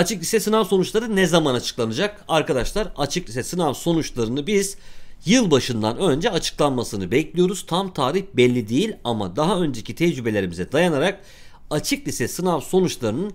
Açık lise sınav sonuçları ne zaman açıklanacak? Arkadaşlar açık lise sınav sonuçlarını biz yılbaşından önce açıklanmasını bekliyoruz. Tam tarih belli değil ama daha önceki tecrübelerimize dayanarak açık lise sınav sonuçlarının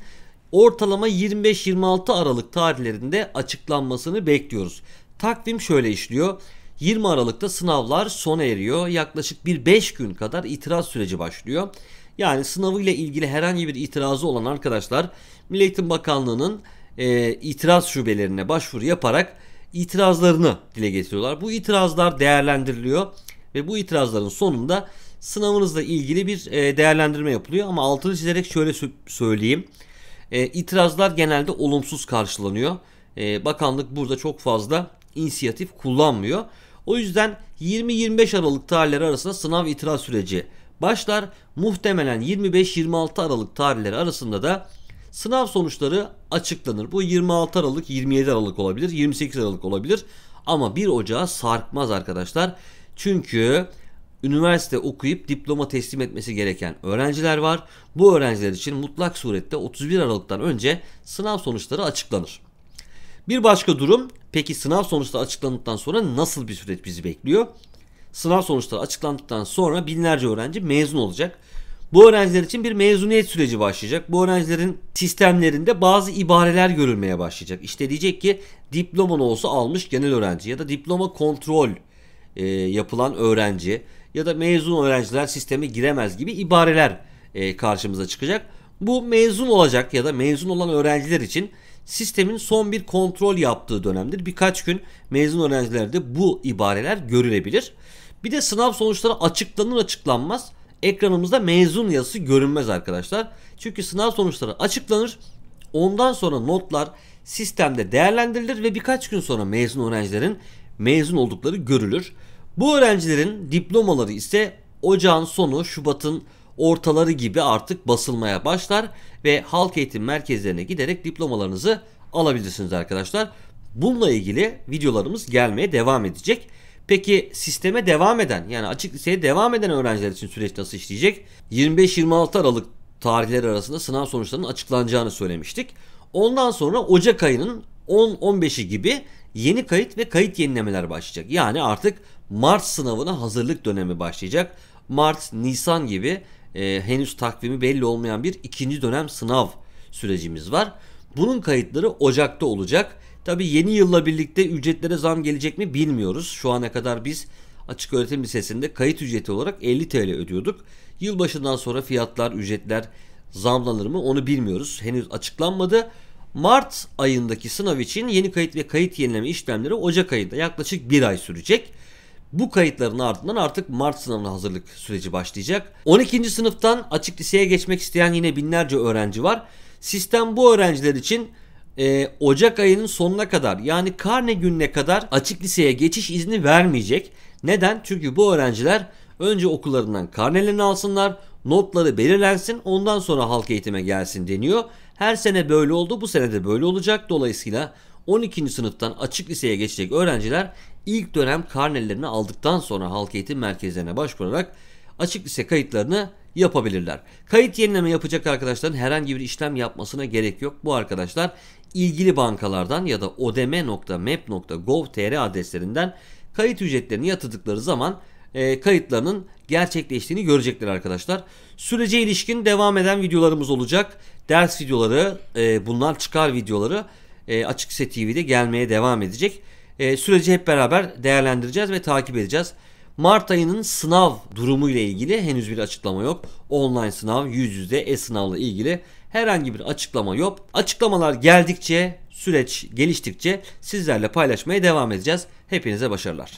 ortalama 25-26 Aralık tarihlerinde açıklanmasını bekliyoruz. Takvim şöyle işliyor. 20 Aralık'ta sınavlar sona eriyor. Yaklaşık bir 5 gün kadar itiraz süreci başlıyor. Yani sınavıyla ilgili herhangi bir itirazı olan arkadaşlar Milli Eğitim Bakanlığı'nın e, itiraz şubelerine başvuru yaparak itirazlarını dile getiriyorlar. Bu itirazlar değerlendiriliyor ve bu itirazların sonunda sınavınızla ilgili bir e, değerlendirme yapılıyor. Ama altını çizerek şöyle söyleyeyim. E, itirazlar genelde olumsuz karşılanıyor. E, bakanlık burada çok fazla inisiyatif kullanmıyor. O yüzden 20-25 Aralık tarihleri arasında sınav itiraz süreci başlar. Muhtemelen 25-26 Aralık tarihleri arasında da sınav sonuçları açıklanır. Bu 26 Aralık, 27 Aralık olabilir, 28 Aralık olabilir. Ama 1 Ocağı sarkmaz arkadaşlar. Çünkü üniversite okuyup diploma teslim etmesi gereken öğrenciler var. Bu öğrenciler için mutlak surette 31 Aralık'tan önce sınav sonuçları açıklanır. Bir başka durum peki sınav sonuçları açıklandıktan sonra nasıl bir süreç bizi bekliyor? Sınav sonuçları açıklandıktan sonra binlerce öğrenci mezun olacak. Bu öğrenciler için bir mezuniyet süreci başlayacak. Bu öğrencilerin sistemlerinde bazı ibareler görülmeye başlayacak. İşte diyecek ki diploman olsa almış genel öğrenci ya da diploma kontrol e, yapılan öğrenci ya da mezun öğrenciler sisteme giremez gibi ibareler e, karşımıza çıkacak. Bu mezun olacak ya da mezun olan öğrenciler için sistemin son bir kontrol yaptığı dönemdir. Birkaç gün mezun öğrencilerde bu ibareler görülebilir. Bir de sınav sonuçları açıklanır açıklanmaz ekranımızda mezun yazısı görünmez arkadaşlar. Çünkü sınav sonuçları açıklanır. Ondan sonra notlar sistemde değerlendirilir ve birkaç gün sonra mezun öğrencilerin mezun oldukları görülür. Bu öğrencilerin diplomaları ise ocağın sonu Şubat'ın ortaları gibi artık basılmaya başlar ve halk eğitim merkezlerine giderek diplomalarınızı alabilirsiniz arkadaşlar. Bununla ilgili videolarımız gelmeye devam edecek. Peki sisteme devam eden yani açık liseye devam eden öğrenciler için süreç nasıl işleyecek? 25-26 Aralık tarihleri arasında sınav sonuçlarının açıklanacağını söylemiştik. Ondan sonra Ocak ayının 10-15'i gibi yeni kayıt ve kayıt yenilemeler başlayacak. Yani artık Mart sınavına hazırlık dönemi başlayacak. Mart, Nisan gibi e, henüz takvimi belli olmayan bir ikinci dönem sınav sürecimiz var. Bunun kayıtları Ocak'ta olacak. Tabi yeni yılla birlikte ücretlere zam gelecek mi bilmiyoruz. Şu ana kadar biz açık öğretim lisesinde kayıt ücreti olarak 50 TL ödüyorduk. Yılbaşından sonra fiyatlar, ücretler zamlanır mı onu bilmiyoruz. Henüz açıklanmadı. Mart ayındaki sınav için yeni kayıt ve kayıt yenileme işlemleri Ocak ayında yaklaşık bir ay sürecek. Bu kayıtların ardından artık Mart sınavına hazırlık süreci başlayacak. 12. sınıftan açık liseye geçmek isteyen yine binlerce öğrenci var. Sistem bu öğrenciler için e, Ocak ayının sonuna kadar yani karne gününe kadar açık liseye geçiş izni vermeyecek. Neden? Çünkü bu öğrenciler önce okullarından karnelerini alsınlar, notları belirlensin, ondan sonra halk eğitime gelsin deniyor. Her sene böyle oldu, bu sene de böyle olacak. Dolayısıyla 12. sınıftan açık liseye geçecek öğrenciler ilk dönem karnelerini aldıktan sonra halk eğitim merkezlerine başvurarak açık lise kayıtlarını yapabilirler. Kayıt yenileme yapacak arkadaşların herhangi bir işlem yapmasına gerek yok. Bu arkadaşlar ilgili bankalardan ya da odeme.map.gov.tr adreslerinden kayıt ücretlerini yatırdıkları zaman e, kayıtlarının gerçekleştiğini görecekler arkadaşlar. Sürece ilişkin devam eden videolarımız olacak. Ders videoları, e, bunlar çıkar videoları e, Açık Lise TV'de gelmeye devam edecek. E, süreci hep beraber değerlendireceğiz ve takip edeceğiz. Mart ayının sınav durumu ile ilgili henüz bir açıklama yok. Online sınav, yüz yüze e-sınavla ilgili herhangi bir açıklama yok. Açıklamalar geldikçe, süreç geliştikçe sizlerle paylaşmaya devam edeceğiz. Hepinize başarılar.